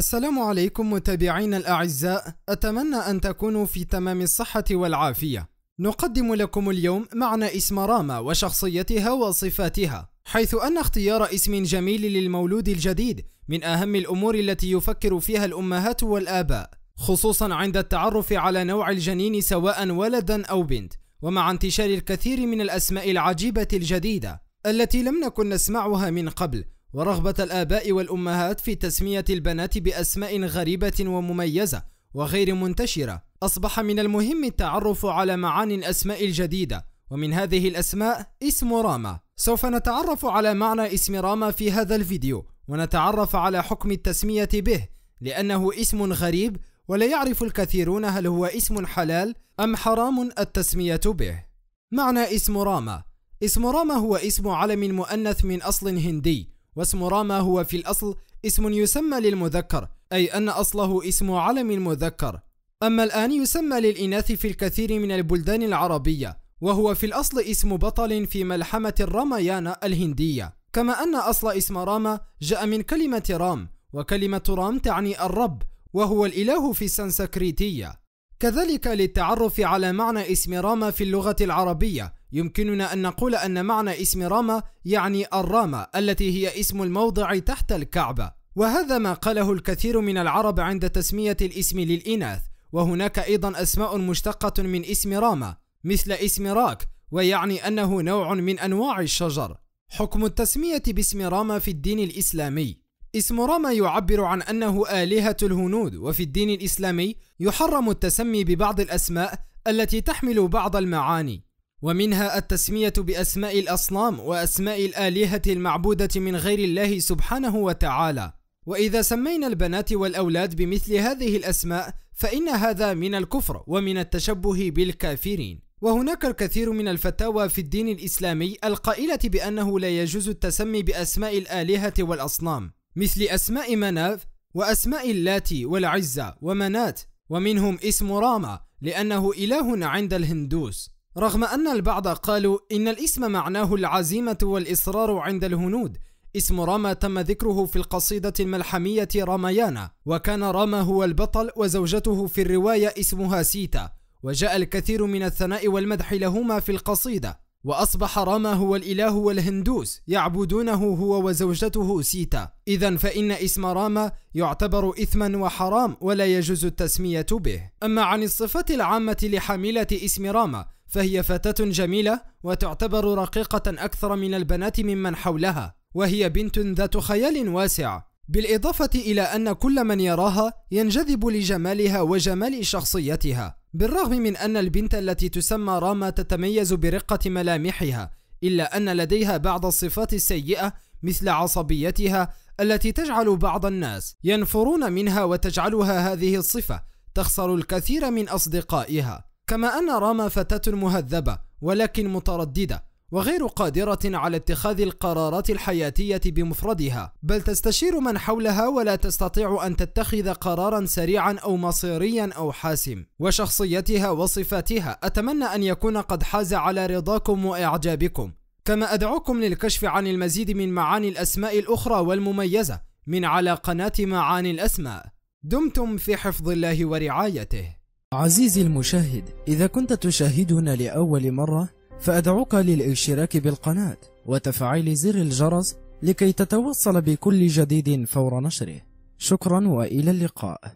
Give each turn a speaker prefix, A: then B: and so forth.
A: السلام عليكم متابعينا الأعزاء أتمنى أن تكونوا في تمام الصحة والعافية نقدم لكم اليوم معنى اسم راما وشخصيتها وصفاتها حيث أن اختيار اسم جميل للمولود الجديد من أهم الأمور التي يفكر فيها الأمهات والآباء خصوصا عند التعرف على نوع الجنين سواء ولدا أو بنت ومع انتشار الكثير من الأسماء العجيبة الجديدة التي لم نكن نسمعها من قبل ورغبة الآباء والأمهات في تسمية البنات بأسماء غريبة ومميزة وغير منتشرة أصبح من المهم التعرف على معاني الأسماء الجديدة ومن هذه الأسماء اسم راما سوف نتعرف على معنى اسم راما في هذا الفيديو ونتعرف على حكم التسمية به لأنه اسم غريب ولا يعرف الكثيرون هل هو اسم حلال أم حرام التسمية به معنى اسم راما اسم راما هو اسم علم مؤنث من أصل هندي واسم راما هو في الأصل اسم يسمى للمذكر أي أن أصله اسم علم مذكر أما الآن يسمى للإناث في الكثير من البلدان العربية وهو في الأصل اسم بطل في ملحمة الرامايانا الهندية كما أن أصل اسم راما جاء من كلمة رام وكلمة رام تعني الرب وهو الإله في السنسكريتية كذلك للتعرف على معنى اسم راما في اللغة العربية يمكننا أن نقول أن معنى اسم راما يعني الرامة التي هي اسم الموضع تحت الكعبة وهذا ما قاله الكثير من العرب عند تسمية الاسم للإناث وهناك أيضا أسماء مشتقة من اسم راما مثل اسم راك ويعني أنه نوع من أنواع الشجر حكم التسمية باسم راما في الدين الإسلامي اسم راما يعبر عن أنه آلهة الهنود وفي الدين الإسلامي يحرم التسمي ببعض الأسماء التي تحمل بعض المعاني ومنها التسمية بأسماء الأصنام وأسماء الآلهة المعبودة من غير الله سبحانه وتعالى وإذا سمينا البنات والأولاد بمثل هذه الأسماء فإن هذا من الكفر ومن التشبه بالكافرين وهناك الكثير من الفتاوى في الدين الإسلامي القائلة بأنه لا يجوز التسمي بأسماء الآلهة والأصنام مثل أسماء مناف وأسماء اللاتي والعزة ومنات ومنهم اسم راما لأنه إله عند الهندوس رغم أن البعض قالوا إن الاسم معناه العزيمة والإصرار عند الهنود اسم راما تم ذكره في القصيدة الملحمية رامايانا وكان راما هو البطل وزوجته في الرواية اسمها سيتا وجاء الكثير من الثناء والمدح لهما في القصيدة وأصبح راما هو الإله والهندوس يعبدونه هو وزوجته سيتا إذا فإن اسم راما يعتبر إثما وحرام ولا يجوز التسمية به أما عن الصفات العامة لحاملة اسم راما فهي فتاة جميلة وتعتبر رقيقة أكثر من البنات ممن حولها وهي بنت ذات خيال واسع بالإضافة إلى أن كل من يراها ينجذب لجمالها وجمال شخصيتها بالرغم من أن البنت التي تسمى راما تتميز برقة ملامحها إلا أن لديها بعض الصفات السيئة مثل عصبيتها التي تجعل بعض الناس ينفرون منها وتجعلها هذه الصفة تخسر الكثير من أصدقائها كما أن راما فتاة مهذبة ولكن مترددة وغير قادرة على اتخاذ القرارات الحياتية بمفردها، بل تستشير من حولها ولا تستطيع أن تتخذ قرارا سريعا أو مصيريا أو حاسم، وشخصيتها وصفاتها أتمنى أن يكون قد حاز على رضاكم وإعجابكم، كما أدعوكم للكشف عن المزيد من معاني الأسماء الأخرى والمميزة من على قناة معاني الأسماء. دمتم في حفظ الله ورعايته. عزيزي المشاهد إذا كنت تشاهدنا لأول مرة فأدعوك للاشتراك بالقناة وتفعيل زر الجرس لكي تتوصل بكل جديد فور نشره شكرا وإلى اللقاء